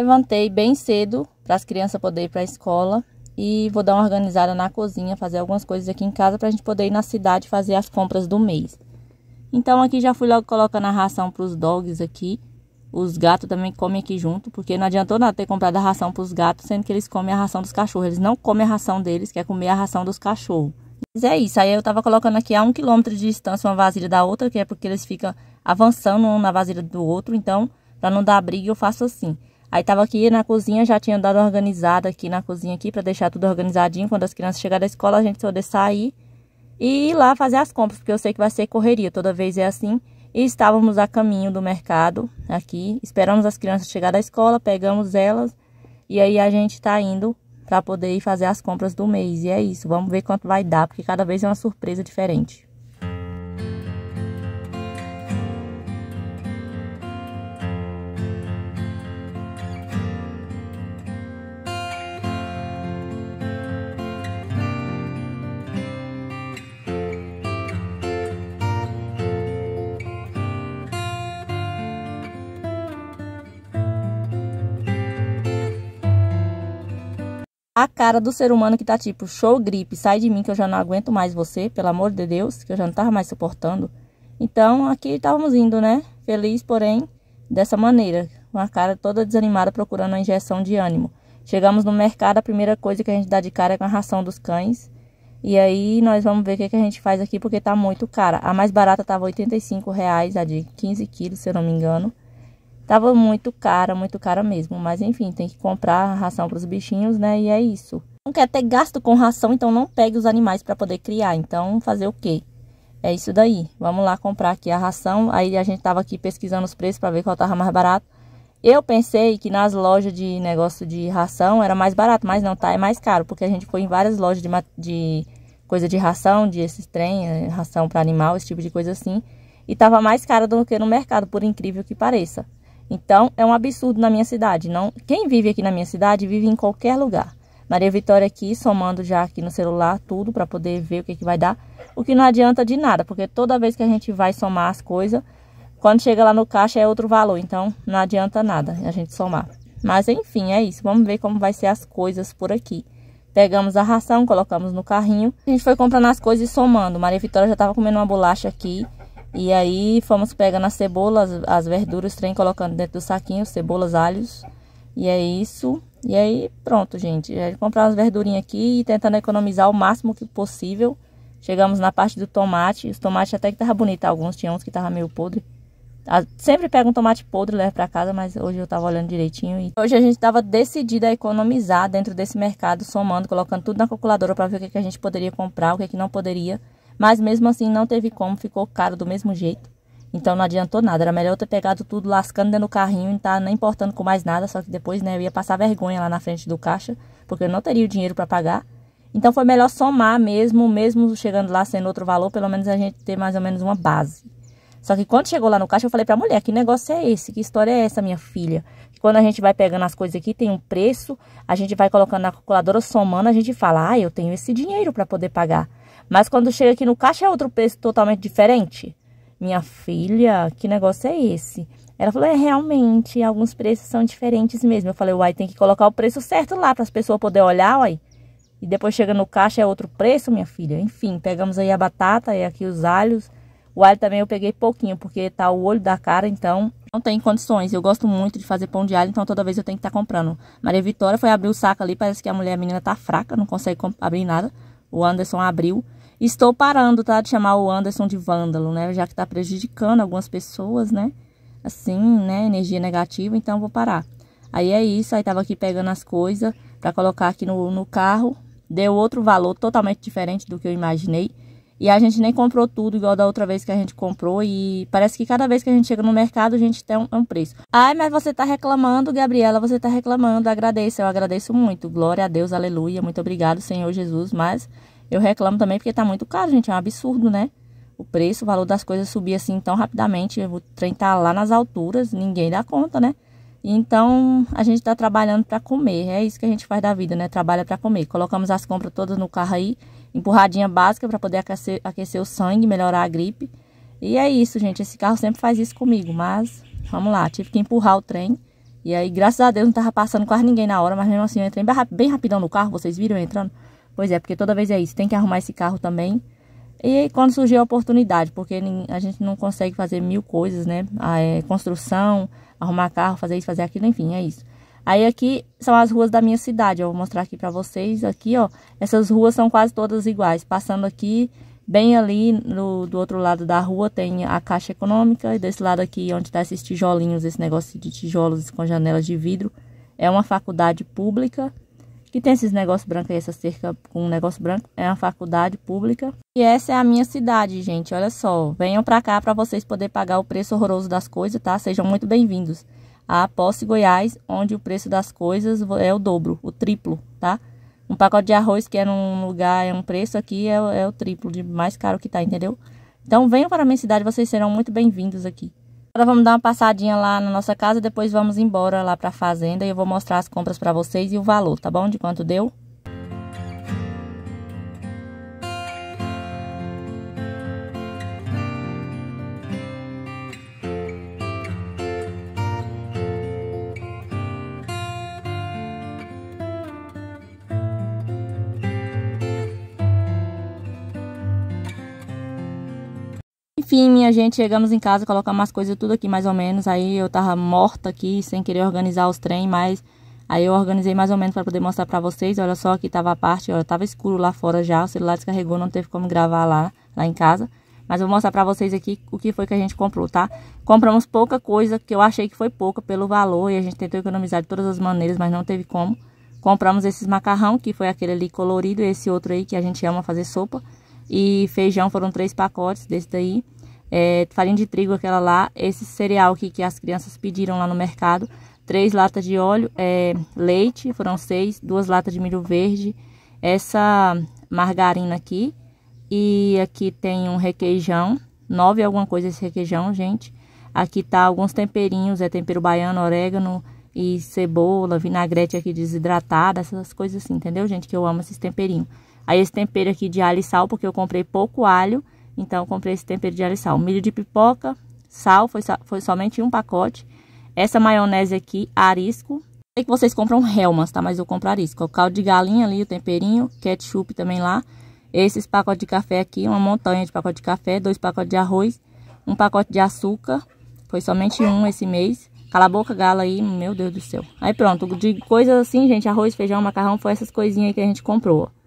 Levantei bem cedo para as crianças poderem ir para a escola e vou dar uma organizada na cozinha, fazer algumas coisas aqui em casa para a gente poder ir na cidade fazer as compras do mês. Então aqui já fui logo colocando a ração para os dogs aqui. Os gatos também comem aqui junto, porque não adiantou nada ter comprado a ração para os gatos, sendo que eles comem a ração dos cachorros. Eles não comem a ração deles, quer comer a ração dos cachorros. Mas é isso, aí eu estava colocando aqui a um quilômetro de distância uma vasilha da outra, que é porque eles ficam avançando um na vasilha do outro, então, para não dar briga, eu faço assim. Aí tava aqui na cozinha, já tinha dado organizada aqui na cozinha aqui para deixar tudo organizadinho. Quando as crianças chegarem da escola, a gente poder sair e ir lá fazer as compras, porque eu sei que vai ser correria, toda vez é assim. E estávamos a caminho do mercado aqui, esperamos as crianças chegarem da escola, pegamos elas e aí a gente tá indo para poder ir fazer as compras do mês. E é isso, vamos ver quanto vai dar, porque cada vez é uma surpresa diferente. a cara do ser humano que tá tipo, show gripe, sai de mim que eu já não aguento mais você, pelo amor de Deus, que eu já não tava mais suportando. Então, aqui estávamos indo, né? Feliz, porém, dessa maneira, com a cara toda desanimada procurando uma injeção de ânimo. Chegamos no mercado, a primeira coisa que a gente dá de cara é com a ração dos cães. E aí nós vamos ver o que, que a gente faz aqui, porque tá muito cara. A mais barata tava R$ 85,00, a de 15 quilos, se eu não me engano. Tava muito cara, muito cara mesmo. Mas enfim, tem que comprar ração para os bichinhos, né? E é isso. Não quer ter gasto com ração, então não pegue os animais para poder criar. Então, fazer o quê? É isso daí. Vamos lá comprar aqui a ração. Aí a gente tava aqui pesquisando os preços para ver qual tava mais barato. Eu pensei que nas lojas de negócio de ração era mais barato, mas não, tá? É mais caro, porque a gente foi em várias lojas de, de coisa de ração, de esses trem, eh, ração para animal, esse tipo de coisa assim. E tava mais caro do que no mercado, por incrível que pareça. Então, é um absurdo na minha cidade. Não, quem vive aqui na minha cidade vive em qualquer lugar. Maria Vitória aqui, somando já aqui no celular tudo para poder ver o que, que vai dar. O que não adianta de nada, porque toda vez que a gente vai somar as coisas, quando chega lá no caixa é outro valor. Então, não adianta nada a gente somar. Mas, enfim, é isso. Vamos ver como vai ser as coisas por aqui. Pegamos a ração, colocamos no carrinho. A gente foi comprando as coisas e somando. Maria Vitória já estava comendo uma bolacha aqui. E aí fomos pegando as cebolas, as verduras, trem colocando dentro do saquinho, cebolas, alhos. E é isso. E aí pronto, gente. Já é comprar umas verdurinhas aqui e tentando economizar o máximo que possível. Chegamos na parte do tomate. Os tomates até que tava bonito. Alguns tinham uns que tava meio podre. Ah, sempre pega um tomate podre e leva para casa, mas hoje eu tava olhando direitinho. E hoje a gente tava decidida a economizar dentro desse mercado, somando, colocando tudo na calculadora para ver o que, que a gente poderia comprar, o que, que não poderia. Mas mesmo assim não teve como, ficou caro do mesmo jeito. Então não adiantou nada, era melhor eu ter pegado tudo lascando dentro do carrinho e não tá nem importando com mais nada, só que depois, né, eu ia passar vergonha lá na frente do caixa, porque eu não teria o dinheiro para pagar. Então foi melhor somar mesmo, mesmo chegando lá sendo outro valor, pelo menos a gente ter mais ou menos uma base. Só que quando chegou lá no caixa, eu falei pra mulher, que negócio é esse? Que história é essa, minha filha? Quando a gente vai pegando as coisas aqui, tem um preço, a gente vai colocando na calculadora, somando, a gente fala, ah, eu tenho esse dinheiro para poder pagar. Mas quando chega aqui no caixa é outro preço totalmente diferente. Minha filha, que negócio é esse? Ela falou: é realmente, alguns preços são diferentes mesmo. Eu falei: uai, tem que colocar o preço certo lá para as pessoas poderem olhar, uai. E depois chega no caixa é outro preço, minha filha. Enfim, pegamos aí a batata e aqui os alhos. O alho também eu peguei pouquinho, porque tá o olho da cara, então não tem condições. Eu gosto muito de fazer pão de alho, então toda vez eu tenho que estar tá comprando. Maria Vitória foi abrir o saco ali, parece que a mulher, a menina tá fraca, não consegue abrir nada. O Anderson abriu. Estou parando, tá? De chamar o Anderson de vândalo, né? Já que tá prejudicando algumas pessoas, né? Assim, né? Energia negativa, então vou parar. Aí é isso, aí tava aqui pegando as coisas para colocar aqui no, no carro. Deu outro valor totalmente diferente do que eu imaginei. E a gente nem comprou tudo igual da outra vez que a gente comprou. E parece que cada vez que a gente chega no mercado, a gente tem um, é um preço. Ai, mas você tá reclamando, Gabriela, você tá reclamando. Agradeço, eu agradeço muito. Glória a Deus, aleluia. Muito obrigado, Senhor Jesus. Mas eu reclamo também porque tá muito caro, gente. É um absurdo, né? O preço, o valor das coisas subir assim tão rapidamente. O trem tá lá nas alturas, ninguém dá conta, né? Então, a gente tá trabalhando para comer. É isso que a gente faz da vida, né? Trabalha para comer. Colocamos as compras todas no carro aí. Empurradinha básica para poder aquecer, aquecer o sangue, melhorar a gripe. E é isso, gente. Esse carro sempre faz isso comigo. Mas, vamos lá. Tive que empurrar o trem. E aí, graças a Deus, não tava passando quase ninguém na hora. Mas mesmo assim, eu entrei bem rapidão no carro. Vocês viram eu entrando? Pois é, porque toda vez é isso, tem que arrumar esse carro também. E quando surgir a oportunidade, porque a gente não consegue fazer mil coisas, né? Ah, é, construção, arrumar carro, fazer isso, fazer aquilo, enfim, é isso. Aí aqui são as ruas da minha cidade, eu vou mostrar aqui para vocês, aqui, ó. Essas ruas são quase todas iguais, passando aqui, bem ali no, do outro lado da rua tem a Caixa Econômica, e desse lado aqui, onde tá esses tijolinhos, esse negócio de tijolos com janelas de vidro, é uma faculdade pública, que tem esses negócios brancos aí, essa cerca com um negócio branco, é uma faculdade pública. E essa é a minha cidade, gente, olha só. Venham para cá para vocês poderem pagar o preço horroroso das coisas, tá? Sejam muito bem-vindos. A Posse Goiás, onde o preço das coisas é o dobro, o triplo, tá? Um pacote de arroz que é num lugar, é um preço aqui, é, é o triplo de mais caro que tá, entendeu? Então venham para a minha cidade, vocês serão muito bem-vindos aqui. Agora vamos dar uma passadinha lá na nossa casa, depois vamos embora lá para a fazenda e eu vou mostrar as compras para vocês e o valor, tá bom? De quanto deu. Enfim, minha gente, chegamos em casa, colocamos as coisas tudo aqui mais ou menos. Aí eu tava morta aqui, sem querer organizar os trem, mas aí eu organizei mais ou menos para poder mostrar para vocês. Olha só, aqui tava a parte, olha, tava escuro lá fora já, o celular descarregou, não teve como gravar lá, lá em casa. Mas eu vou mostrar para vocês aqui o que foi que a gente comprou, tá? Compramos pouca coisa, que eu achei que foi pouca pelo valor, e a gente tentou economizar de todas as maneiras, mas não teve como. Compramos esses macarrão, que foi aquele ali colorido, e esse outro aí que a gente ama fazer sopa. E feijão foram três pacotes desse daí é, farinha de trigo, aquela lá, esse cereal que, que as crianças pediram lá no mercado, três latas de óleo, é, leite, foram seis, duas latas de milho verde, essa margarina aqui, e aqui tem um requeijão, nove alguma coisa esse requeijão, gente. Aqui tá alguns temperinhos, é tempero baiano, orégano e cebola, vinagrete aqui desidratada, essas coisas assim, entendeu, gente? Que eu amo esses temperinhos. Aí esse tempero aqui de alho e sal, porque eu comprei pouco alho, então, comprei esse tempero de alho e sal. Milho de pipoca, sal, foi, foi somente um pacote. Essa maionese aqui, arisco. Sei que vocês compram Helmans, tá? Mas eu compro arisco. É o caldo de galinha ali, o temperinho, ketchup também lá. Esses pacotes de café aqui, uma montanha de pacote de café, dois pacotes de arroz, um pacote de açúcar. Foi somente um esse mês. Cala a boca, gala aí, meu Deus do céu. Aí pronto, de coisas assim, gente, arroz, feijão, macarrão, foi essas coisinhas aí que a gente comprou, ó.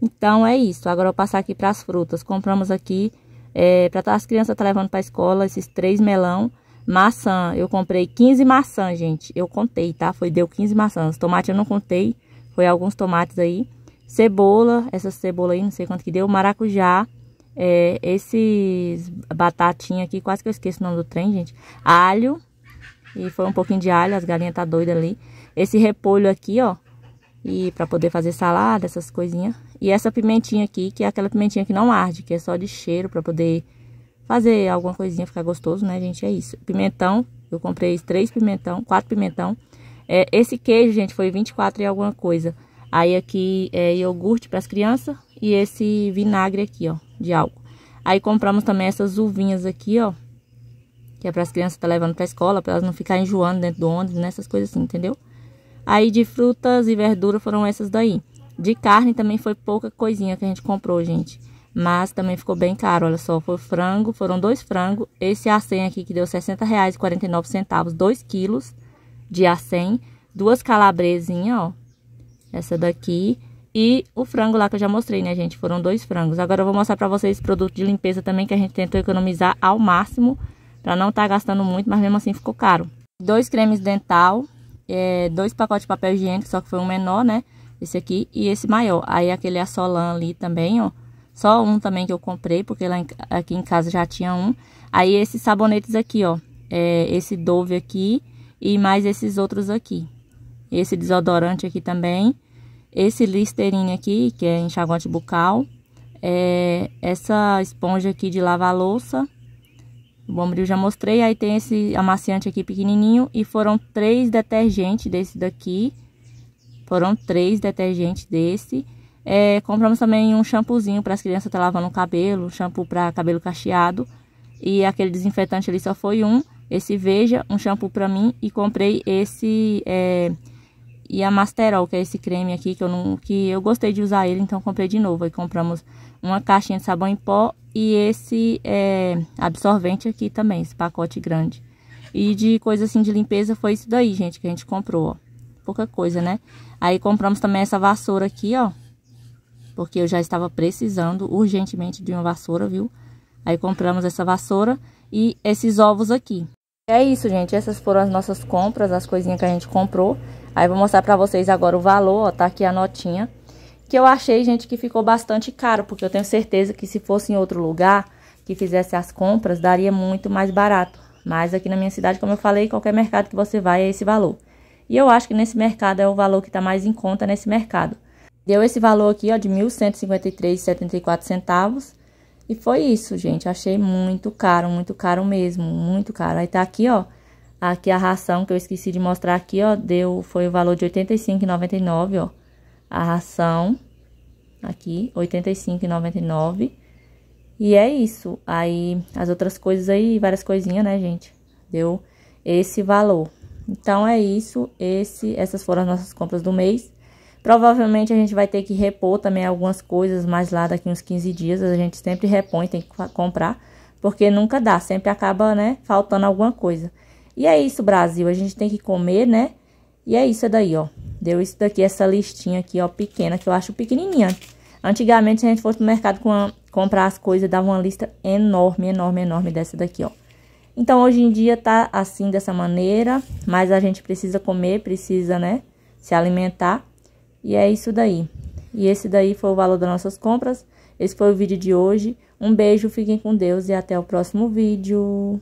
Então é isso. Agora eu vou passar aqui para as frutas. Compramos aqui é, para as crianças tá levando para a escola esses três melão, maçã. Eu comprei 15 maçãs, gente. Eu contei, tá? Foi deu 15 maçãs. Tomate eu não contei, foi alguns tomates aí. Cebola, essa cebola aí, não sei quanto que deu, maracujá, é, esses batatinha aqui, quase que eu esqueço o nome do trem, gente. Alho, e foi um pouquinho de alho, as galinhas tá doidas ali. Esse repolho aqui, ó, e para poder fazer salada, essas coisinhas. E essa pimentinha aqui, que é aquela pimentinha que não arde, que é só de cheiro para poder fazer alguma coisinha ficar gostoso, né, gente? É isso. Pimentão, eu comprei três pimentão, quatro pimentão. É, esse queijo, gente, foi 24 e alguma coisa. Aí aqui é iogurte para as crianças e esse vinagre aqui, ó, de álcool. Aí compramos também essas uvinhas aqui, ó, que é para as crianças tá levando para escola, para elas não ficarem enjoando dentro do ônibus, nessas né, coisas assim, entendeu? Aí de frutas e verdura foram essas daí. De carne também foi pouca coisinha que a gente comprou, gente. Mas também ficou bem caro, olha só. Foi frango, foram dois frangos. Esse acém aqui que deu R$60,49, 2 quilos de acém. Duas calabresinhas, ó. Essa daqui. E o frango lá que eu já mostrei, né, gente? Foram dois frangos. Agora eu vou mostrar pra vocês produto de limpeza também que a gente tentou economizar ao máximo. Pra não estar tá gastando muito, mas mesmo assim ficou caro. Dois cremes dental, é, dois pacotes de papel higiênico, só que foi um menor, né? Esse aqui e esse maior. Aí aquele solan ali também, ó. Só um também que eu comprei, porque lá em, aqui em casa já tinha um. Aí esses sabonetes aqui, ó. É, esse Dove aqui e mais esses outros aqui. Esse desodorante aqui também. Esse Listerine aqui, que é enxaguante bucal. É, essa esponja aqui de lavar louça. O bombril já mostrei. Aí tem esse amaciante aqui pequenininho. E foram três detergentes desse daqui. Foram três detergentes desse. É, compramos também um shampoozinho para as crianças estar tá lavando o cabelo, um shampoo para cabelo cacheado. E aquele desinfetante ali só foi um. Esse Veja, um shampoo para mim. E comprei esse é, Yamasterol, que é esse creme aqui que eu, não, que eu gostei de usar ele, então comprei de novo. compramos uma caixinha de sabão em pó e esse é, absorvente aqui também, esse pacote grande. E de coisa assim de limpeza foi isso daí, gente, que a gente comprou, ó pouca coisa, né? Aí compramos também essa vassoura aqui, ó. Porque eu já estava precisando urgentemente de uma vassoura, viu? Aí compramos essa vassoura e esses ovos aqui. É isso, gente. Essas foram as nossas compras, as coisinhas que a gente comprou. Aí vou mostrar pra vocês agora o valor, ó. Tá aqui a notinha. Que eu achei, gente, que ficou bastante caro. Porque eu tenho certeza que se fosse em outro lugar que fizesse as compras, daria muito mais barato. Mas aqui na minha cidade, como eu falei, qualquer mercado que você vai é esse valor. E eu acho que nesse mercado é o valor que está mais em conta nesse mercado. Deu esse valor aqui, ó, de 1.153,74 centavos. E foi isso, gente. Achei muito caro, muito caro mesmo, muito caro. Aí tá aqui, ó, aqui a ração que eu esqueci de mostrar aqui, ó, deu, foi o valor de 85,99, ó. A ração aqui, 85,99. E é isso. Aí as outras coisas aí, várias coisinhas, né, gente? Deu esse valor. Então, é isso. Esse, essas foram as nossas compras do mês. Provavelmente a gente vai ter que repor também algumas coisas mais lá daqui uns 15 dias. A gente sempre repõe, tem que comprar, porque nunca dá, sempre acaba, né, faltando alguma coisa. E é isso, Brasil, a gente tem que comer, né? E é isso daí, ó. Deu isso daqui, essa listinha aqui, ó, pequena, que eu acho pequenininha. Antigamente, se a gente fosse no mercado com a, comprar as coisas, dava uma lista enorme, enorme, enorme dessa daqui, ó. Então, hoje em dia tá assim, dessa maneira, mas a gente precisa comer, precisa, né, se alimentar. E é isso daí. E esse daí foi o valor das nossas compras. Esse foi o vídeo de hoje. Um beijo, fiquem com Deus e até o próximo vídeo.